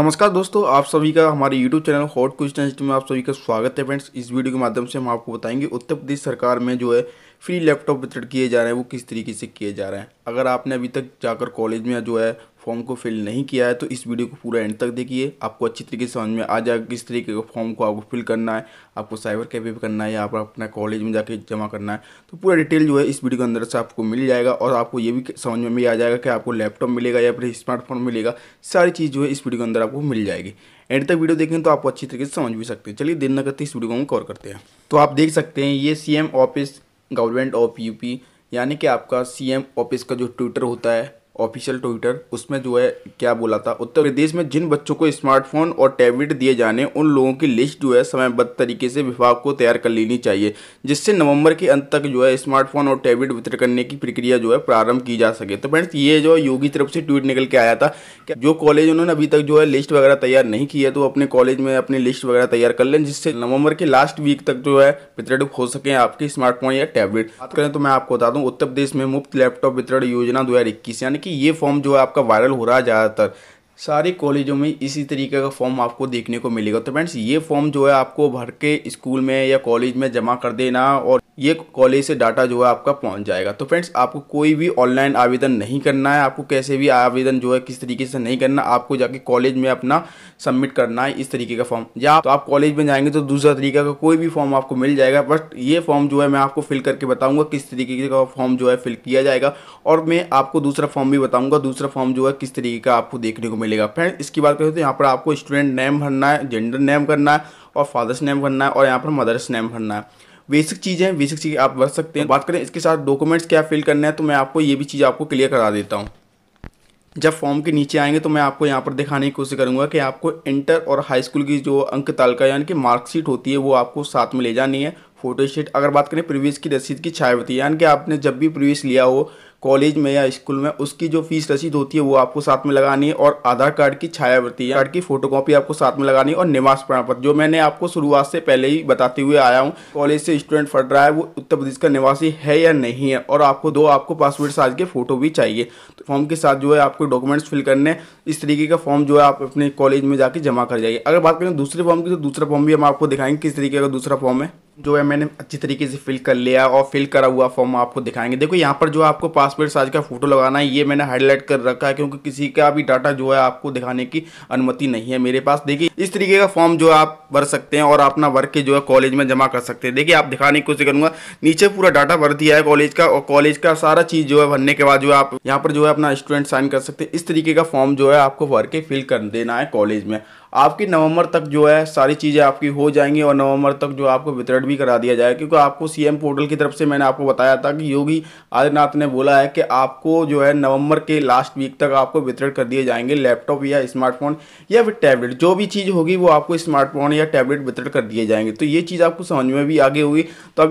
नमस्कार दोस्तों आप सभी का हमारे YouTube चैनल हॉट क्वेश्चन में आप सभी का स्वागत है फ्रेंड्स इस वीडियो के माध्यम से हम आपको बताएंगे उत्तर प्रदेश सरकार में जो है फ्री लैपटॉप वितरित किए जा रहे हैं वो किस तरीके से किए जा रहे हैं अगर आपने अभी तक जाकर कॉलेज में जो है फॉर्म को फिल नहीं किया है तो इस वीडियो को पूरा एंड तक देखिए आपको अच्छी तरीके से समझ में आ जाएगा किस तरीके का फॉर्म को आपको फिल करना है आपको साइबर कैफे पर करना है या आप अपना कॉलेज में जाके जमा करना है तो पूरा डिटेल जो है इस वीडियो के अंदर से आपको मिल जाएगा और आपको ये भी समझ में भी आ जाएगा कि आपको लैपटॉप मिलेगा या फिर स्मार्टफोन मिलेगा सारी चीज़ जो है इस वीडियो के अंदर आपको मिल जाएगी एंड तक वीडियो देखें तो आपको अच्छी तरीके से समझ भी सकते हैं चलिए दिन न करते इस वीडियो को हम कवर करते हैं तो आप देख सकते हैं ये C office government of UP यानी कि आपका सीएम ऑफिस का जो ट्विटर होता है ऑफिशियल ट्विटर उसमें जो है क्या बोला था उत्तर प्रदेश में जिन बच्चों को स्मार्टफोन और टैबलेट दिए जाने उन लोगों की लिस्ट जो है समयबद्ध तरीके से विभाग को तैयार कर लेनी चाहिए जिससे नवंबर के अंत तक जो है स्मार्टफोन और टैबलेट वितरित करने की प्रक्रिया जो है प्रारंभ की जा सके तो फ्रेंड्स ये जो योगी तरफ से ट्वीट निकल के आया था कि जो कॉलेज उन्होंने अभी तक जो है लिस्ट वगैरह तैयार नहीं किया है तो अपने कॉलेज में अपनी लिस्ट वगैरह तैयार कर लें जिससे नवंबर के लास्ट वीक तक जो है वितरण हो सके आपके स्मार्टफोन या टैबलेट बात करें तो मैं आपको बता दूँ उत्तर प्रदेश में मुफ्त लैपटॉप वितरण योजना दो यानी कि कि ये फॉर्म जो है आपका वायरल हो रहा है ज़्यादातर सारे कॉलेजों में इसी तरीके का फॉर्म आपको देखने को मिलेगा तो फ्रेंड्स ये फॉर्म जो है आपको भर के स्कूल में या कॉलेज में जमा कर देना और ये कॉलेज से डाटा जो है आपका पहुंच जाएगा तो फ्रेंड्स आपको कोई भी ऑनलाइन आवेदन नहीं करना है आपको कैसे भी आवेदन जो है किस तरीके से नहीं करना आपको जाके कॉलेज में अपना सबमिट करना है इस तरीके का फॉर्म या तो आप कॉलेज में जाएंगे तो दूसरा तरीका का कोई भी फॉर्म आपको मिल जाएगा बट ये फॉर्म जो है मैं आपको फिल करके बताऊँगा किस तरीके का फॉर्म जो है फिल किया जाएगा और मैं आपको दूसरा फॉर्म भी बताऊँगा दूसरा फॉर्म जो है किस तरीके का आपको देखने को मिलेगा फ्रेंड इसकी बात करें तो यहाँ पर आपको स्टूडेंट नेम भरना है जेंडर नेम करना है और फादर्स नेम भरना है और यहाँ पर मदर्स नेम भरना है बेसिक चीज़ है बेसिक चीज़ आप बच सकते हैं बात करें इसके साथ डॉक्यूमेंट्स क्या फिल करना है तो मैं आपको ये भी चीज़ आपको क्लियर करा देता हूँ जब फॉर्म के नीचे आएंगे तो मैं आपको यहाँ पर दिखाने की कोशिश करूँगा कि आपको इंटर और हाई स्कूल की जो अंक तालिका यानी कि मार्कशीट होती है वो आपको साथ में ले जानी है फोटो स्टेट अगर बात करें प्रीवियस की रसीद की छाया होती है यानी कि आपने जब भी प्रीवियस लिया हो कॉलेज में या स्कूल में उसकी जो फीस रसीद होती है वो आपको साथ में लगानी है और आधार कार्ड की है कार्ड की फोटोकॉपी आपको साथ में लगानी है और निवास प्रमाण पत्र जो मैंने आपको शुरुआत से पहले ही बताते हुए आया हूँ कॉलेज से स्टूडेंट पढ़ रहा है वो उत्तर प्रदेश का निवासी है या नहीं है और आपको दो आपको पासपोर्ट साइज के फोटो भी चाहिए तो फॉर्म के साथ जो है आपको डॉक्यूमेंट्स फिल करने इस तरीके का फॉर्म जो है आप अपने कॉलेज में जाकर जमा कर जाइए अगर बात करें दूसरे फॉर्म की तो दूसरा फॉर्म भी हम आपको दिखाएंगे किस तरीके का दूसरा फॉर्म है जो है मैंने अच्छी तरीके से फिल कर लिया और फिल करा हुआ फॉर्म आपको दिखाएंगे देखो यहाँ पर जो आपको पासपोर्ट साइज का फ़ोटो लगाना है ये मैंने हाईलाइट कर रखा है क्योंकि किसी का भी डाटा जो है आपको दिखाने की अनुमति नहीं है मेरे पास देखिए इस तरीके का फॉर्म जो आप भर सकते हैं और अपना वर्क के जो है कॉलेज में जमा कर सकते हैं देखिए आप दिखाने की कोशिश करूंगा नीचे पूरा डाटा भर दिया है कॉलेज का और कॉलेज का सारा चीज़ जो है भरने के बाद जो है आप यहाँ पर जो है अपना स्टूडेंट साइन कर सकते हैं इस तरीके का फॉर्म जो है आपको भर के फिल कर देना है कॉलेज में आपकी नवंबर तक जो है सारी चीज़ें आपकी हो जाएंगी और नवंबर तक जो आपको वितरण भी करा दिया जाएगा क्योंकि आपको सीएम पोर्टल की तरफ से मैंने आपको बताया था कि योगी आदित्यनाथ ने बोला है कि आपको जो है नवंबर के लास्ट वीक तक आपको वितरण कर दिए जाएंगे लैपटॉप या स्मार्टफोन या फिर टैबलेट जो भी चीज़ होगी वो आपको स्मार्टफोन या टैबलेट वितरण कर दिए जाएंगे तो ये चीज़ आपको समझ में भी आगे हुई तो